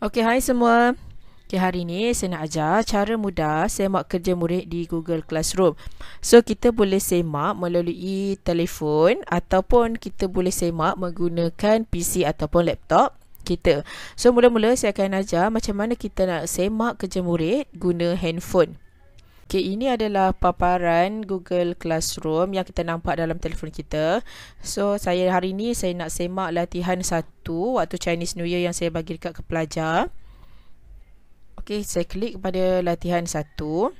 Okey, hai semua. Okay, hari ni saya nak ajar cara mudah semak kerja murid di Google Classroom. So, kita boleh semak melalui telefon ataupun kita boleh semak menggunakan PC ataupun laptop kita. So, mula-mula saya akan ajar macam mana kita nak semak kerja murid guna handphone. Okey, ini adalah paparan Google Classroom yang kita nampak dalam telefon kita. So, saya hari ini saya nak semak latihan satu waktu Chinese New Year yang saya bagi dekat ke pelajar. Okey, saya klik pada latihan satu.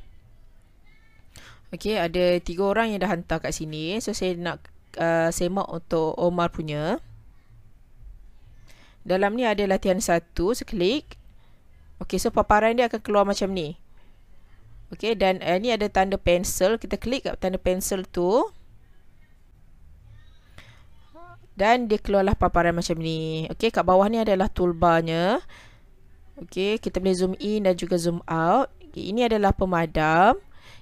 Okey, ada tiga orang yang dah hantar kat sini. So, saya nak uh, semak untuk Omar punya. Dalam ni ada latihan satu, saya klik. Okey, so paparan dia akan keluar macam ni. Okey dan uh, ni ada tanda pencil. Kita klik kat tanda pencil tu. Dan dia keluarlah paparan macam ni. Okey kat bawah ni adalah toolbarnya. Okey kita boleh zoom in dan juga zoom out. Okay, ini adalah pemadam.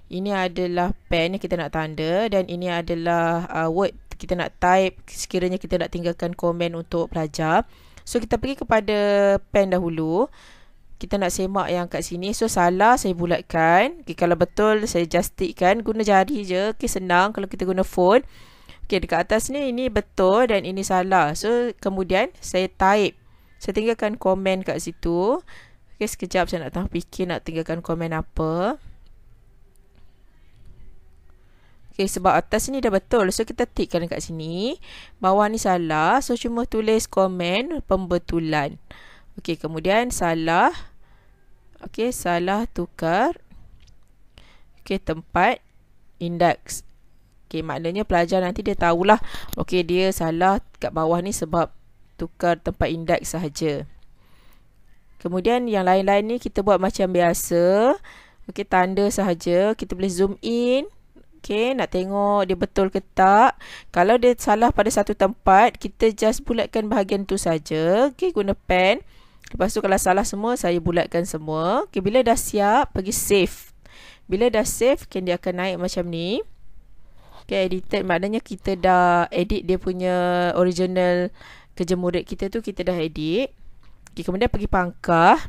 Ini adalah pen yang kita nak tanda dan ini adalah uh, word kita nak type sekiranya kita nak tinggalkan komen untuk pelajar. So kita pergi kepada pen dahulu kita nak semak yang kat sini. So salah saya bulatkan. Okay, kalau betul saya justikan guna jari je. Okay, senang kalau kita guna phone. Okay, dekat atas ni ini betul dan ini salah. So kemudian saya type. Saya tinggalkan komen kat situ. Okay, sekejap saya nak tahu fikir nak tinggalkan komen apa. Okay, sebab atas ni dah betul. So, kita tickkan kat sini. Bawah ni salah. So, cuma tulis komen pembetulan. Okey, kemudian salah. Okey, salah tukar. Okey, tempat indeks. Okey, maknanya pelajar nanti dia tahulah. Okey, dia salah kat bawah ni sebab tukar tempat indeks sahaja. Kemudian yang lain-lain ni kita buat macam biasa. Okey, tanda sahaja. Kita boleh zoom in. Okey, nak tengok dia betul ke tak. Kalau dia salah pada satu tempat, kita just bulatkan bahagian tu saja. Okey, guna pen. Lepas tu kalau salah semua, saya bulatkan semua. Okay, bila dah siap, pergi save. Bila dah save, okay, dia akan naik macam ni. Okay, edited. Maknanya kita dah edit dia punya original kerja murid kita tu, kita dah edit. Okay, kemudian pergi pangkah.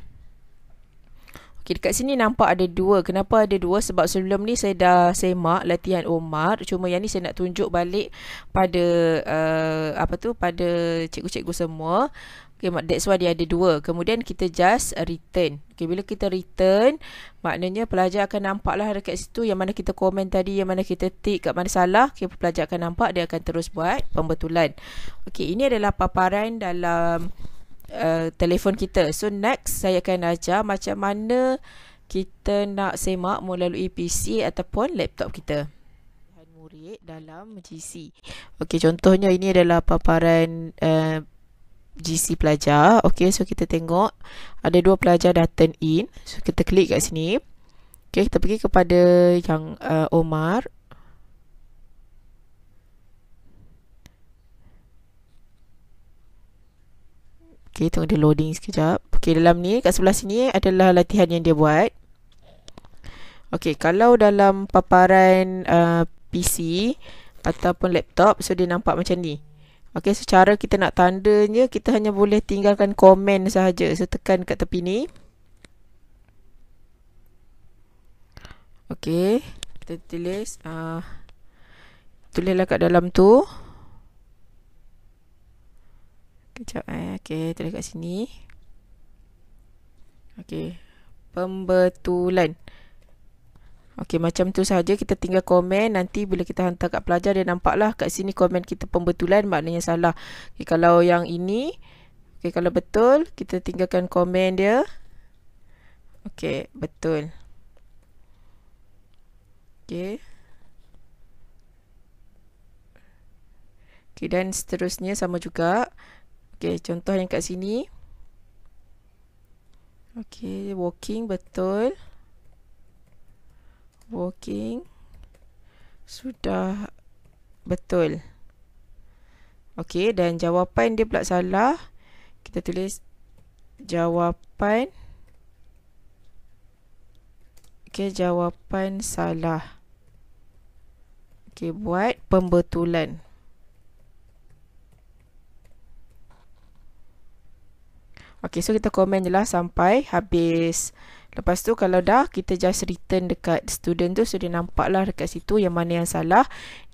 Okay, dekat sini nampak ada dua. Kenapa ada dua? Sebab sebelum ni saya dah semak latihan Omar. Cuma yang ni saya nak tunjuk balik pada uh, apa tu pada cikgu-cikgu semua. Okay, that's why dia ada dua. Kemudian kita just return. Okay, bila kita return, maknanya pelajar akan nampak lah dekat situ yang mana kita komen tadi, yang mana kita tick kat mana salah. Okay, pelajar akan nampak, dia akan terus buat pembetulan. Okay, ini adalah paparan dalam uh, telefon kita. So, next saya akan ajar macam mana kita nak semak melalui PC ataupun laptop kita dalam GC. Okey, contohnya ini adalah paparan uh, GC pelajar. Okay, so kita tengok ada dua pelajar dah turn in. So, kita klik kat sini. Okay, kita pergi kepada yang uh, Omar. Okay, tengok dia loading sekejap. Okay, dalam ni, kat sebelah sini adalah latihan yang dia buat. Okay, kalau dalam paparan uh, PC ataupun laptop, so dia nampak macam ni. Okey, secara kita nak tandanya kita hanya boleh tinggalkan komen sahaja. So tekan kat tepi ni. Okey, kita tulis uh, tulislah kat dalam tu. Kejap eh. Okey, tulis kat sini. Okey. Pembetulan. Okey, macam tu saja kita tinggal komen. Nanti bila kita hantar kat pelajar, dia nampaklah kat sini komen kita pembetulan maknanya salah. Okey, kalau yang ini, okey kalau betul, kita tinggalkan komen dia. Okey, betul. Okey. Okey, dan seterusnya sama juga. Okey, contoh yang kat sini. Okey, walking Betul working sudah betul okey dan jawapan dia pula salah kita tulis jawapan okey jawapan salah okey buat pembetulan okey so kita komen jelah sampai habis Lepas tu kalau dah kita just return dekat student tu so dia lah dekat situ yang mana yang salah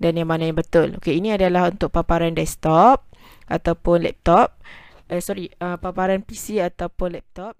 dan yang mana yang betul. Okay ini adalah untuk paparan desktop ataupun laptop. Eh sorry, uh, paparan PC ataupun laptop.